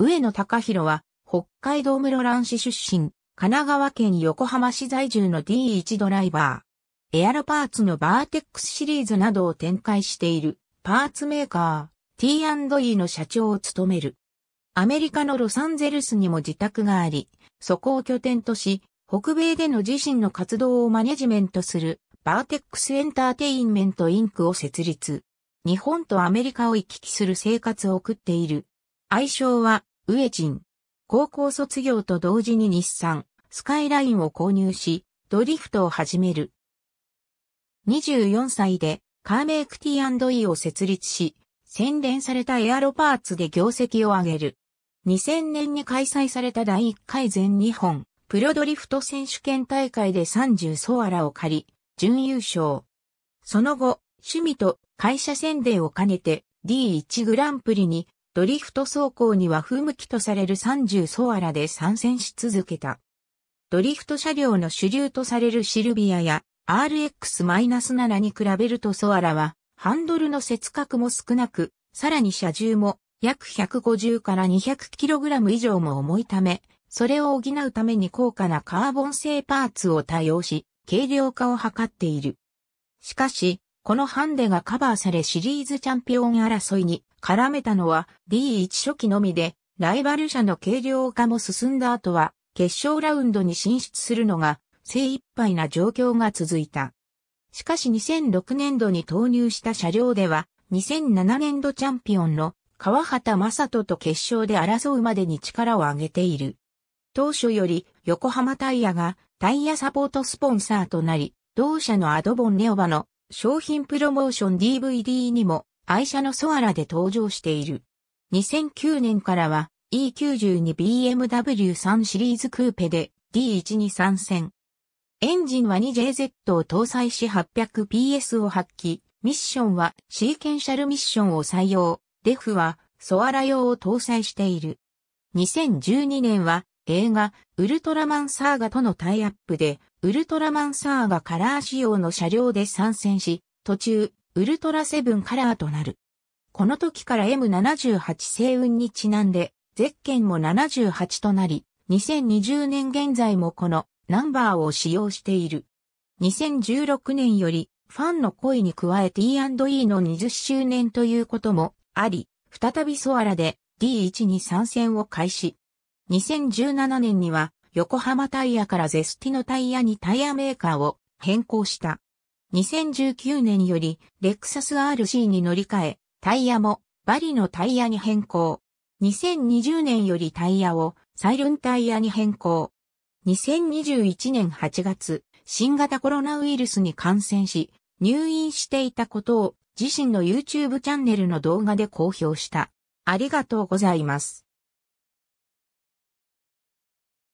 上野隆弘は、北海道室蘭市出身、神奈川県横浜市在住の D1 ドライバー。エアロパーツのバーテックスシリーズなどを展開しているパーツメーカー T&E の社長を務める。アメリカのロサンゼルスにも自宅があり、そこを拠点とし、北米での自身の活動をマネジメントするバーテックスエンターテインメントインクを設立。日本とアメリカを行き来する生活を送っている愛称は、ウエジン。高校卒業と同時に日産、スカイラインを購入し、ドリフトを始める。24歳で、カーメイクティ e を設立し、洗練されたエアロパーツで業績を上げる。2000年に開催された第1回全日本プロドリフト選手権大会で30ソアラを借り、準優勝。その後、趣味と会社宣伝を兼ねて D1 グランプリにドリフト走行には不向きとされる30ソアラで参戦し続けた。ドリフト車両の主流とされるシルビアや RX-7 に比べるとソアラはハンドルの節角も少なく、さらに車重も約150から 200kg 以上も重いため、それを補うために高価なカーボン製パーツを多用し、軽量化を図っている。しかし、このハンデがカバーされシリーズチャンピオン争いに絡めたのは D1 初期のみで、ライバル社の軽量化も進んだ後は、決勝ラウンドに進出するのが精一杯な状況が続いた。しかし2006年度に投入した車両では、2007年度チャンピオンの川畑正人と決勝で争うまでに力を上げている。当初より横浜タイヤがタイヤサポートスポンサーとなり、同社のアドボンネオバの商品プロモーション DVD にも愛車のソアラで登場している。2009年からは E92BMW3 シリーズクーペで D1 に参戦。エンジンは 2JZ を搭載し 800PS を発揮。ミッションはシーケンシャルミッションを採用。デフはソアラ用を搭載している。2012年は映画ウルトラマンサーガとのタイアップでウルトラマンサーがカラー仕様の車両で参戦し、途中、ウルトラセブンカラーとなる。この時から M78 星雲にちなんで、ゼッケンも78となり、2020年現在もこのナンバーを使用している。2016年よりファンの声に加え e e の20周年ということもあり、再びソアラで D1 に参戦を開始。2017年には横浜タイヤからゼスティのタイヤにタイヤメーカーを変更した。2019年よりレクサス RC に乗り換え、タイヤもバリのタイヤに変更。2020年よりタイヤをサイルンタイヤに変更。2021年8月、新型コロナウイルスに感染し、入院していたことを自身の YouTube チャンネルの動画で公表した。ありがとうございます。